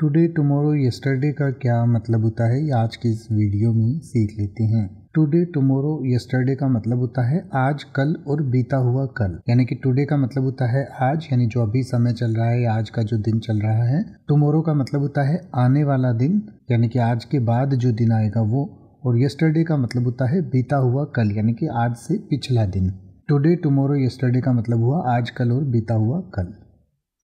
today tomorrow yesterday का क्या मतलब होता है ये आज की इस वीडियो में सीख लेते हैं टुडे टुमारो यस्टरडे का मतलब होता है आज कल और बीता हुआ कल यानी कि टुडे का मतलब होता है आज यानी जो अभी समय चल रहा है आज का जो दिन चल रहा है टुमारो का मतलब होता है आने वाला दिन यानी कि आज के बाद जो दिन आएगा वो और यस्टरडे का मतलब होता है बीता हुआ कल यानी कि आज से पिछला दिन टुडे टुमारो यस्टरडे का मतलब हुआ आज कल और बीता हुआ कल